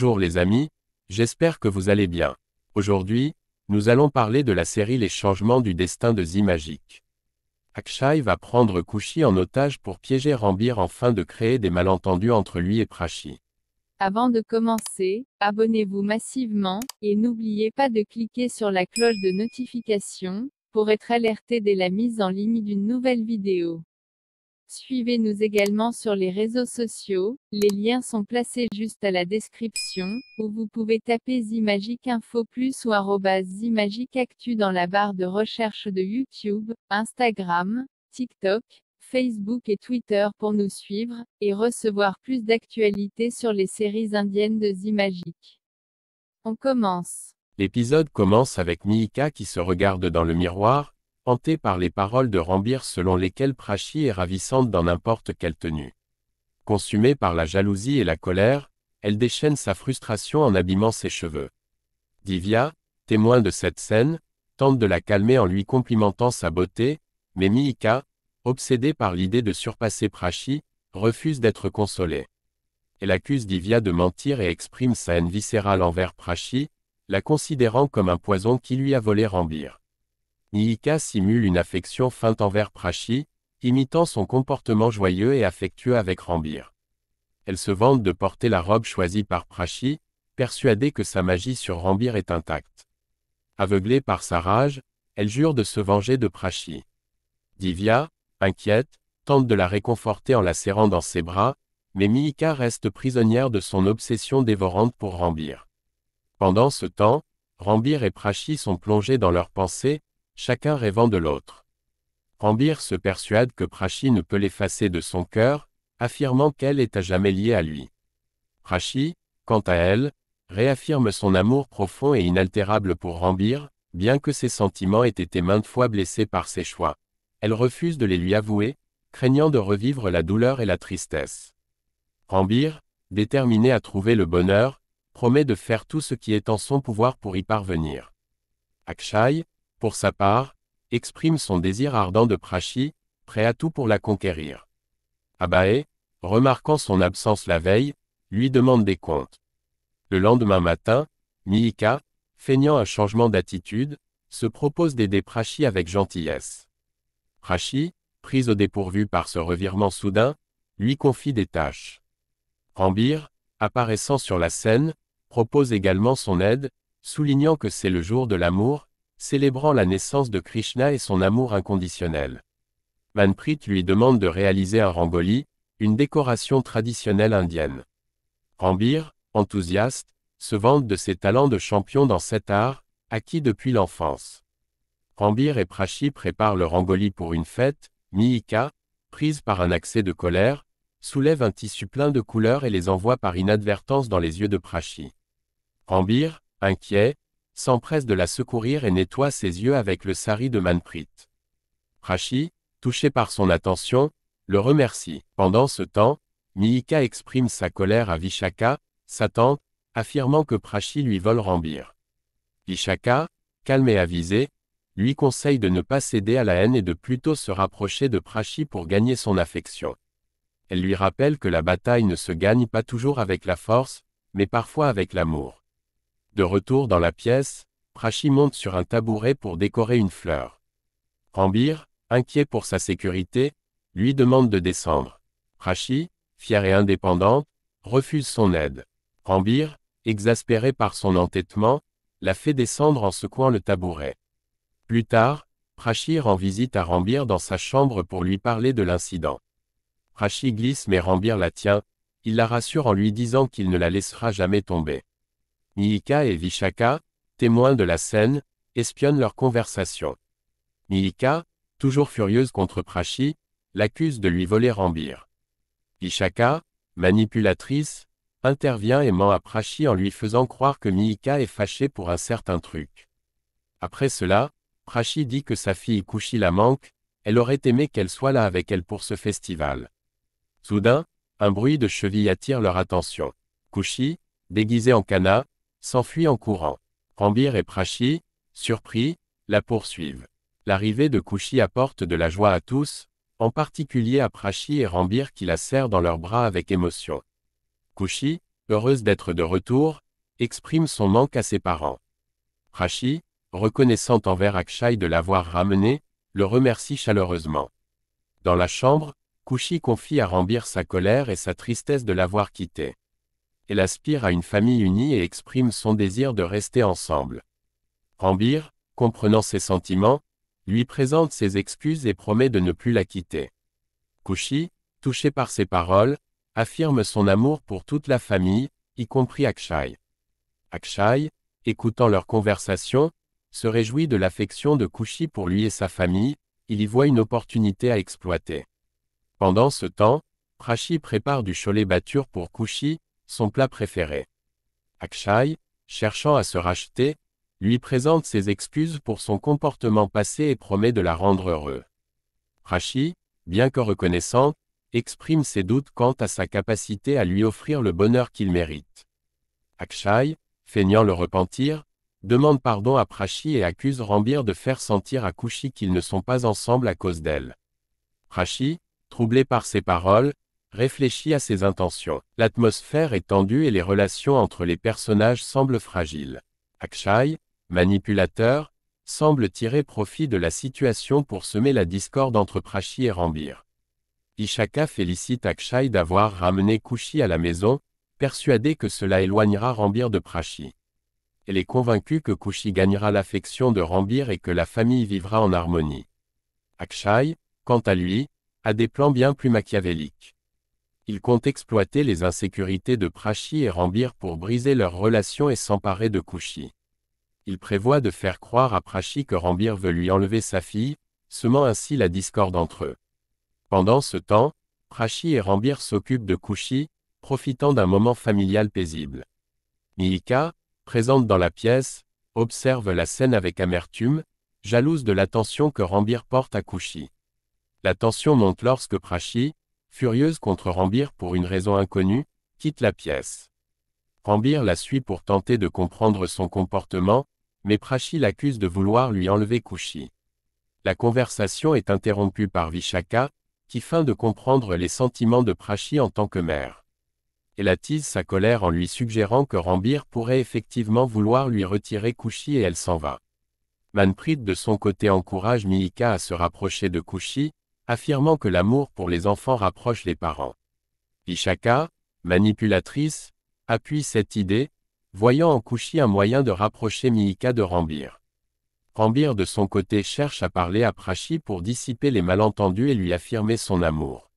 Bonjour les amis, j'espère que vous allez bien. Aujourd'hui, nous allons parler de la série Les changements du destin de Magic. Akshay va prendre Kushi en otage pour piéger Rambir afin de créer des malentendus entre lui et Prachi. Avant de commencer, abonnez-vous massivement, et n'oubliez pas de cliquer sur la cloche de notification, pour être alerté dès la mise en ligne d'une nouvelle vidéo. Suivez-nous également sur les réseaux sociaux, les liens sont placés juste à la description, ou vous pouvez taper zimagicinfo Info Plus ou zimagicactu Actu dans la barre de recherche de YouTube, Instagram, TikTok, Facebook et Twitter pour nous suivre, et recevoir plus d'actualités sur les séries indiennes de Zimagic. On commence. L'épisode commence avec Miika qui se regarde dans le miroir, par les paroles de Rambir selon lesquelles Prachi est ravissante dans n'importe quelle tenue. Consumée par la jalousie et la colère, elle déchaîne sa frustration en abîmant ses cheveux. Divya, témoin de cette scène, tente de la calmer en lui complimentant sa beauté, mais Miika, obsédée par l'idée de surpasser Prachi, refuse d'être consolée. Elle accuse Divya de mentir et exprime sa haine viscérale envers Prachi, la considérant comme un poison qui lui a volé Rambir. Miika simule une affection feinte envers Prachi, imitant son comportement joyeux et affectueux avec Rambir. Elle se vante de porter la robe choisie par Prachi, persuadée que sa magie sur Rambir est intacte. Aveuglée par sa rage, elle jure de se venger de Prachi. Divya, inquiète, tente de la réconforter en la serrant dans ses bras, mais Mihika reste prisonnière de son obsession dévorante pour Rambir. Pendant ce temps, Rambir et Prachi sont plongés dans leurs pensées, chacun rêvant de l'autre. Rambir se persuade que Prachi ne peut l'effacer de son cœur, affirmant qu'elle est à jamais liée à lui. Prachi, quant à elle, réaffirme son amour profond et inaltérable pour Rambir, bien que ses sentiments aient été maintes fois blessés par ses choix. Elle refuse de les lui avouer, craignant de revivre la douleur et la tristesse. Rambir, déterminé à trouver le bonheur, promet de faire tout ce qui est en son pouvoir pour y parvenir. Akshay, pour sa part, exprime son désir ardent de Prachi, prêt à tout pour la conquérir. Abae, remarquant son absence la veille, lui demande des comptes. Le lendemain matin, Miika, feignant un changement d'attitude, se propose d'aider Prachi avec gentillesse. Prachi, prise au dépourvu par ce revirement soudain, lui confie des tâches. Rambir, apparaissant sur la scène, propose également son aide, soulignant que c'est le jour de l'amour, célébrant la naissance de Krishna et son amour inconditionnel. Manprit lui demande de réaliser un rangoli, une décoration traditionnelle indienne. Rambir, enthousiaste, se vante de ses talents de champion dans cet art, acquis depuis l'enfance. Rambir et Prachi préparent le rangoli pour une fête, Mihika, prise par un accès de colère, soulève un tissu plein de couleurs et les envoie par inadvertance dans les yeux de Prachi. Rambir, inquiet, s'empresse de la secourir et nettoie ses yeux avec le sari de Manprit. Prachi, touché par son attention, le remercie. Pendant ce temps, Miika exprime sa colère à Vishaka, sa tante, affirmant que Prachi lui vole Rambir. Vishaka, calme et avisé, lui conseille de ne pas céder à la haine et de plutôt se rapprocher de Prachi pour gagner son affection. Elle lui rappelle que la bataille ne se gagne pas toujours avec la force, mais parfois avec l'amour. De retour dans la pièce, Prachi monte sur un tabouret pour décorer une fleur. Rambir, inquiet pour sa sécurité, lui demande de descendre. Prachi, fière et indépendante, refuse son aide. Rambir, exaspéré par son entêtement, la fait descendre en secouant le tabouret. Plus tard, Prachi rend visite à Rambir dans sa chambre pour lui parler de l'incident. Prachi glisse mais Rambir la tient, il la rassure en lui disant qu'il ne la laissera jamais tomber. Mihika et Vishaka, témoins de la scène, espionnent leur conversation. Mihika, toujours furieuse contre Prachi, l'accuse de lui voler Rambir. Vishaka, manipulatrice, intervient et ment à Prachi en lui faisant croire que Mihika est fâchée pour un certain truc. Après cela, Prachi dit que sa fille Kushi la manque, elle aurait aimé qu'elle soit là avec elle pour ce festival. Soudain, un bruit de cheville attire leur attention. Kushi, déguisé en cana, s'enfuit en courant. Rambir et Prachi, surpris, la poursuivent. L'arrivée de Kushi apporte de la joie à tous, en particulier à Prachi et Rambir qui la serrent dans leurs bras avec émotion. Kushi, heureuse d'être de retour, exprime son manque à ses parents. Prachi, reconnaissant envers Akshay de l'avoir ramené, le remercie chaleureusement. Dans la chambre, Kushi confie à Rambir sa colère et sa tristesse de l'avoir quitté elle aspire à une famille unie et exprime son désir de rester ensemble. Rambir, comprenant ses sentiments, lui présente ses excuses et promet de ne plus la quitter. Kushi, touché par ses paroles, affirme son amour pour toute la famille, y compris Akshay. Akshay, écoutant leur conversation, se réjouit de l'affection de Kushi pour lui et sa famille, il y voit une opportunité à exploiter. Pendant ce temps, Prachi prépare du cholet batture pour Kushi, son plat préféré. Akshay, cherchant à se racheter, lui présente ses excuses pour son comportement passé et promet de la rendre heureux. rachi bien que reconnaissante, exprime ses doutes quant à sa capacité à lui offrir le bonheur qu'il mérite. Akshay, feignant le repentir, demande pardon à Prachi et accuse Rambir de faire sentir à Kushi qu'ils ne sont pas ensemble à cause d'elle. rachi troublé par ses paroles, réfléchit à ses intentions. L'atmosphère est tendue et les relations entre les personnages semblent fragiles. Akshay, manipulateur, semble tirer profit de la situation pour semer la discorde entre Prachi et Rambir. Ishaka félicite Akshay d'avoir ramené Kushi à la maison, persuadé que cela éloignera Rambir de Prachi. Elle est convaincue que Kushi gagnera l'affection de Rambir et que la famille vivra en harmonie. Akshay, quant à lui, a des plans bien plus machiavéliques. Il compte exploiter les insécurités de Prachi et Rambir pour briser leur relation et s'emparer de Kushi. Il prévoit de faire croire à Prachi que Rambir veut lui enlever sa fille, semant ainsi la discorde entre eux. Pendant ce temps, Prachi et Rambir s'occupent de Kushi, profitant d'un moment familial paisible. Miika, présente dans la pièce, observe la scène avec amertume, jalouse de l'attention que Rambir porte à Kushi. La tension monte lorsque Prachi, furieuse contre Rambir pour une raison inconnue, quitte la pièce. Rambir la suit pour tenter de comprendre son comportement, mais Prachi l'accuse de vouloir lui enlever Kushi. La conversation est interrompue par Vishaka, qui feint de comprendre les sentiments de Prachi en tant que mère. Elle attise sa colère en lui suggérant que Rambir pourrait effectivement vouloir lui retirer Kushi et elle s'en va. Manprit de son côté encourage Miika à se rapprocher de Kushi, affirmant que l'amour pour les enfants rapproche les parents. Ishaka, manipulatrice, appuie cette idée, voyant en Kushi un moyen de rapprocher Miika de Rambir. Rambir de son côté cherche à parler à Prachi pour dissiper les malentendus et lui affirmer son amour.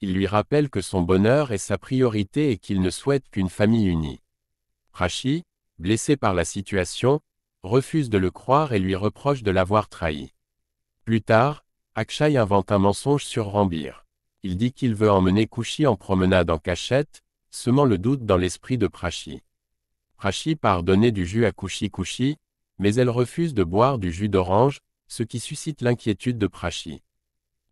Il lui rappelle que son bonheur est sa priorité et qu'il ne souhaite qu'une famille unie. Prachi, blessé par la situation, refuse de le croire et lui reproche de l'avoir trahi. Plus tard, Akshay invente un mensonge sur Rambir. Il dit qu'il veut emmener Kushi en promenade en cachette, semant le doute dans l'esprit de Prachi. Prachi part donner du jus à Kushi Kushi, mais elle refuse de boire du jus d'orange, ce qui suscite l'inquiétude de Prachi.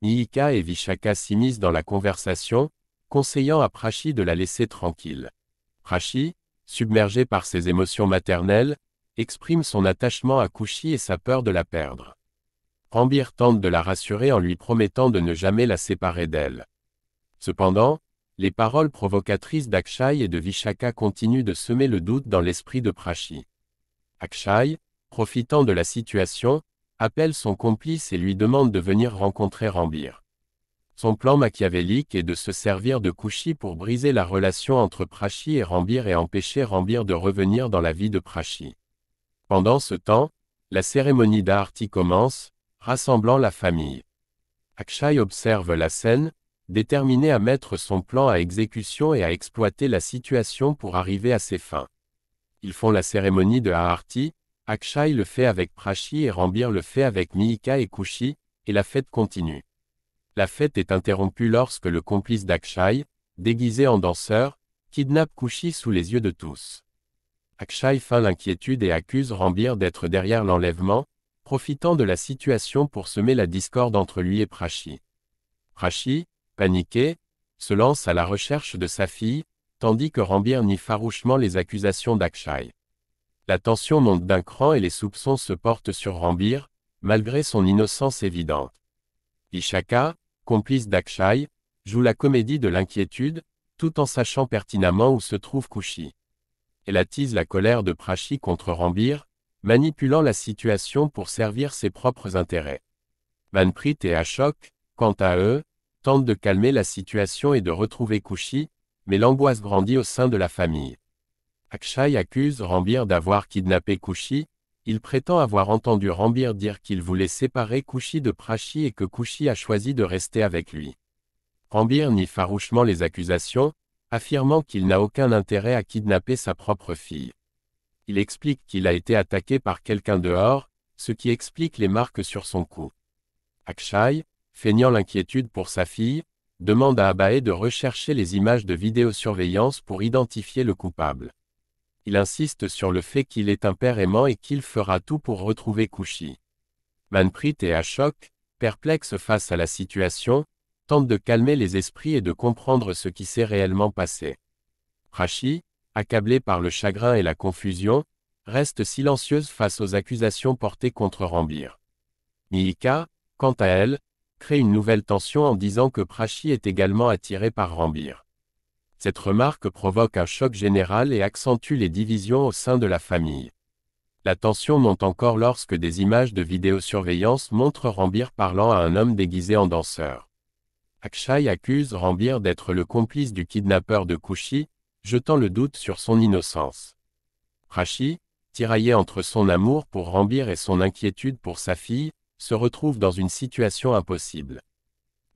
Nihika et Vishaka s'immiscent dans la conversation, conseillant à Prachi de la laisser tranquille. Prachi, submergé par ses émotions maternelles, exprime son attachement à Kushi et sa peur de la perdre. Rambir tente de la rassurer en lui promettant de ne jamais la séparer d'elle. Cependant, les paroles provocatrices d'Akshay et de Vishaka continuent de semer le doute dans l'esprit de Prachi. Akshay, profitant de la situation, appelle son complice et lui demande de venir rencontrer Rambir. Son plan machiavélique est de se servir de Kushi pour briser la relation entre Prachi et Rambir et empêcher Rambir de revenir dans la vie de Prachi. Pendant ce temps, la cérémonie d'arti commence, rassemblant la famille. Akshay observe la scène, déterminé à mettre son plan à exécution et à exploiter la situation pour arriver à ses fins. Ils font la cérémonie de Aarti, Akshay le fait avec Prachi et Rambir le fait avec Miika et Kushi, et la fête continue. La fête est interrompue lorsque le complice d'Akshay, déguisé en danseur, kidnappe Kushi sous les yeux de tous. Akshay feint l'inquiétude et accuse Rambir d'être derrière l'enlèvement, profitant de la situation pour semer la discorde entre lui et Prachi. Prachi, paniqué, se lance à la recherche de sa fille, tandis que Rambir nie farouchement les accusations d'Akshay. La tension monte d'un cran et les soupçons se portent sur Rambir, malgré son innocence évidente. Ishaka, complice d'Akshay, joue la comédie de l'inquiétude, tout en sachant pertinemment où se trouve Kushi. Elle attise la colère de Prachi contre Rambir, manipulant la situation pour servir ses propres intérêts. Manprit et Ashok, quant à eux, tentent de calmer la situation et de retrouver Kushi, mais l'angoisse grandit au sein de la famille. Akshay accuse Rambir d'avoir kidnappé Kushi, il prétend avoir entendu Rambir dire qu'il voulait séparer Kushi de Prachi et que Kushi a choisi de rester avec lui. Rambir nie farouchement les accusations, affirmant qu'il n'a aucun intérêt à kidnapper sa propre fille il explique qu'il a été attaqué par quelqu'un dehors, ce qui explique les marques sur son cou. Akshay, feignant l'inquiétude pour sa fille, demande à Abae de rechercher les images de vidéosurveillance pour identifier le coupable. Il insiste sur le fait qu'il est un père aimant et qu'il fera tout pour retrouver Kushi. est à choc, perplexe face à la situation, tente de calmer les esprits et de comprendre ce qui s'est réellement passé. Rashi, accablée par le chagrin et la confusion, reste silencieuse face aux accusations portées contre Rambir. Miika, quant à elle, crée une nouvelle tension en disant que Prachi est également attiré par Rambir. Cette remarque provoque un choc général et accentue les divisions au sein de la famille. La tension monte encore lorsque des images de vidéosurveillance montrent Rambir parlant à un homme déguisé en danseur. Akshay accuse Rambir d'être le complice du kidnappeur de Kushi, jetant le doute sur son innocence. Rachi, tiraillé entre son amour pour Rambir et son inquiétude pour sa fille, se retrouve dans une situation impossible.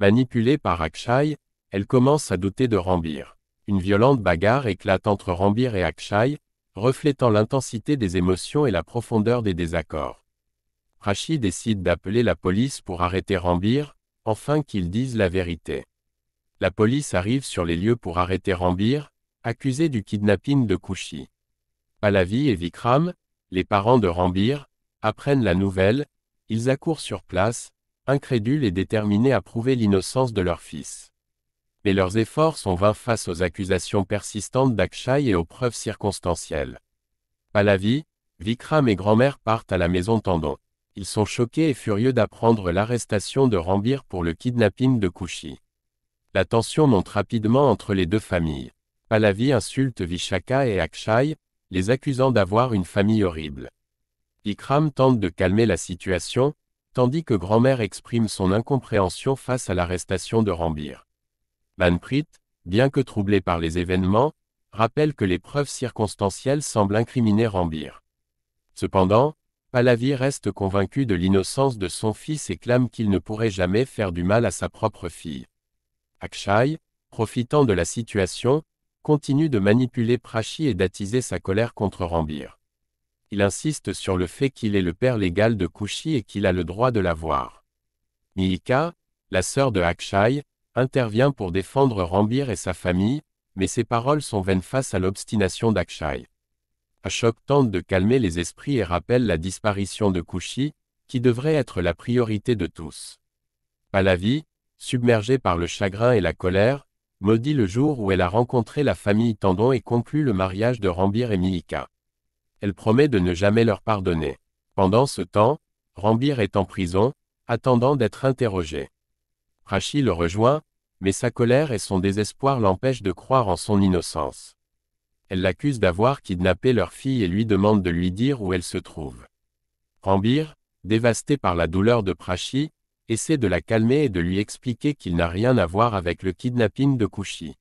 Manipulée par Akshay, elle commence à douter de Rambir. Une violente bagarre éclate entre Rambir et Akshay, reflétant l'intensité des émotions et la profondeur des désaccords. Rachi décide d'appeler la police pour arrêter Rambir, enfin qu'il dise la vérité. La police arrive sur les lieux pour arrêter Rambir, Accusés du kidnapping de Kushi. Pallavi et Vikram, les parents de Rambir, apprennent la nouvelle, ils accourent sur place, incrédules et déterminés à prouver l'innocence de leur fils. Mais leurs efforts sont vains face aux accusations persistantes d'Akshay et aux preuves circonstancielles. Pallavi, Vikram et grand-mère partent à la maison Tandon. Ils sont choqués et furieux d'apprendre l'arrestation de Rambir pour le kidnapping de Kushi. La tension monte rapidement entre les deux familles. Pallavi insulte Vishaka et Akshay, les accusant d'avoir une famille horrible. Ikram tente de calmer la situation, tandis que grand-mère exprime son incompréhension face à l'arrestation de Rambir. Manprit, bien que troublé par les événements, rappelle que les preuves circonstancielles semblent incriminer Rambir. Cependant, Pallavi reste convaincu de l'innocence de son fils et clame qu'il ne pourrait jamais faire du mal à sa propre fille. Akshay, profitant de la situation, continue de manipuler Prachi et d'attiser sa colère contre Rambir. Il insiste sur le fait qu'il est le père légal de Kushi et qu'il a le droit de l'avoir. Miika, la sœur de Akshai, intervient pour défendre Rambir et sa famille, mais ses paroles sont vaines face à l'obstination d'Akshai. Ashok tente de calmer les esprits et rappelle la disparition de Kushi, qui devrait être la priorité de tous. Palavi, submergé par le chagrin et la colère, maudit le jour où elle a rencontré la famille Tandon et conclu le mariage de Rambir et Milika. Elle promet de ne jamais leur pardonner. Pendant ce temps, Rambir est en prison, attendant d'être interrogé. Rachi le rejoint, mais sa colère et son désespoir l'empêchent de croire en son innocence. Elle l'accuse d'avoir kidnappé leur fille et lui demande de lui dire où elle se trouve. Rambir, dévasté par la douleur de Prachi, essaie de la calmer et de lui expliquer qu'il n'a rien à voir avec le kidnapping de Kushi.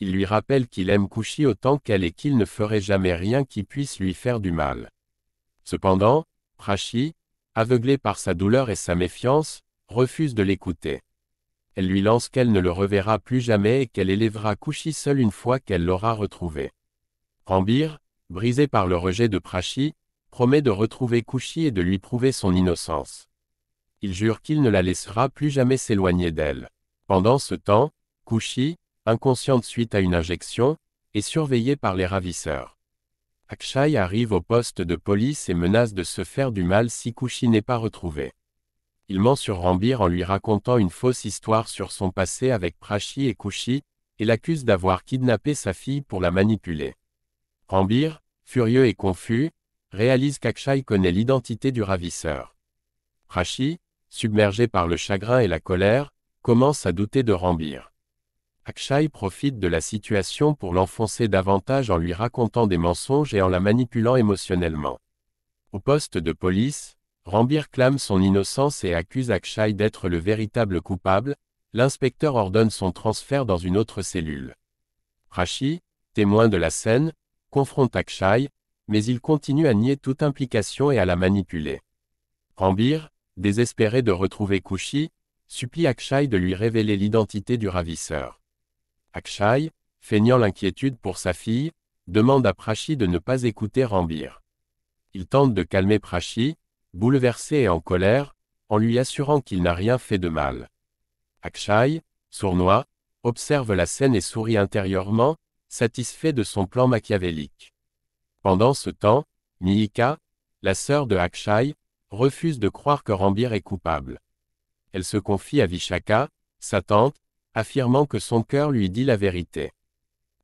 Il lui rappelle qu'il aime Kushi autant qu'elle et qu'il ne ferait jamais rien qui puisse lui faire du mal. Cependant, Prachi, aveuglé par sa douleur et sa méfiance, refuse de l'écouter. Elle lui lance qu'elle ne le reverra plus jamais et qu'elle élèvera Kushi seule une fois qu'elle l'aura retrouvé. Rambir, brisé par le rejet de Prachi, promet de retrouver Kushi et de lui prouver son innocence il jure qu'il ne la laissera plus jamais s'éloigner d'elle. Pendant ce temps, Kushi, inconsciente suite à une injection, est surveillée par les ravisseurs. Akshay arrive au poste de police et menace de se faire du mal si Kushi n'est pas retrouvé. Il ment sur Rambir en lui racontant une fausse histoire sur son passé avec Prachi et Kushi, et l'accuse d'avoir kidnappé sa fille pour la manipuler. Rambir, furieux et confus, réalise qu'Akshay connaît l'identité du ravisseur. Prachi, submergé par le chagrin et la colère, commence à douter de Rambir. Akshay profite de la situation pour l'enfoncer davantage en lui racontant des mensonges et en la manipulant émotionnellement. Au poste de police, Rambir clame son innocence et accuse Akshay d'être le véritable coupable, l'inspecteur ordonne son transfert dans une autre cellule. Rashi, témoin de la scène, confronte Akshay, mais il continue à nier toute implication et à la manipuler. Rambir, désespéré de retrouver Kushi, supplie Akshai de lui révéler l'identité du ravisseur. Akshay, feignant l'inquiétude pour sa fille, demande à Prachi de ne pas écouter Rambir. Il tente de calmer Prachi, bouleversé et en colère, en lui assurant qu'il n'a rien fait de mal. Akshay, sournois, observe la scène et sourit intérieurement, satisfait de son plan machiavélique. Pendant ce temps, Miika, la sœur de Akshay, refuse de croire que Rambir est coupable. Elle se confie à Vishaka, sa tante, affirmant que son cœur lui dit la vérité.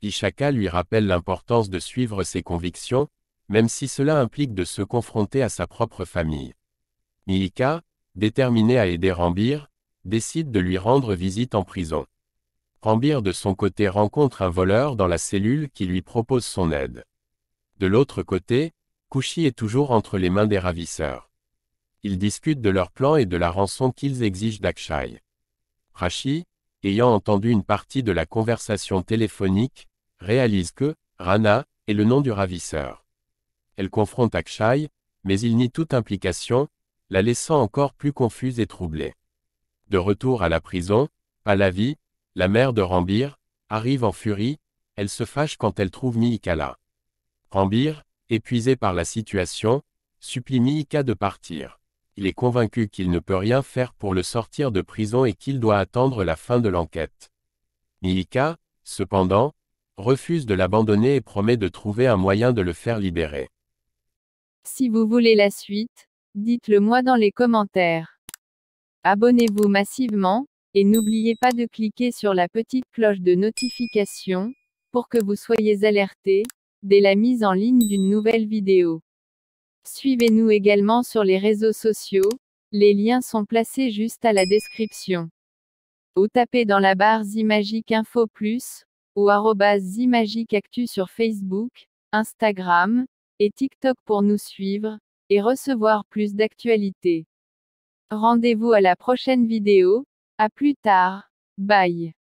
Vishaka lui rappelle l'importance de suivre ses convictions, même si cela implique de se confronter à sa propre famille. Milika, déterminée à aider Rambir, décide de lui rendre visite en prison. Rambir de son côté rencontre un voleur dans la cellule qui lui propose son aide. De l'autre côté, Kushi est toujours entre les mains des ravisseurs ils discutent de leur plan et de la rançon qu'ils exigent d'Akshay. Rashi, ayant entendu une partie de la conversation téléphonique, réalise que, Rana, est le nom du ravisseur. Elle confronte Akshay, mais il nie toute implication, la laissant encore plus confuse et troublée. De retour à la prison, à la mère de Rambir, arrive en furie, elle se fâche quand elle trouve là. Rambir, épuisé par la situation, supplie Miika de partir il est convaincu qu'il ne peut rien faire pour le sortir de prison et qu'il doit attendre la fin de l'enquête. Milika, cependant, refuse de l'abandonner et promet de trouver un moyen de le faire libérer. Si vous voulez la suite, dites-le moi dans les commentaires. Abonnez-vous massivement, et n'oubliez pas de cliquer sur la petite cloche de notification, pour que vous soyez alerté, dès la mise en ligne d'une nouvelle vidéo. Suivez-nous également sur les réseaux sociaux, les liens sont placés juste à la description. Ou tapez dans la barre Zimagic Info Plus, ou Zimagic Actu sur Facebook, Instagram et TikTok pour nous suivre et recevoir plus d'actualités. Rendez-vous à la prochaine vidéo, à plus tard, bye.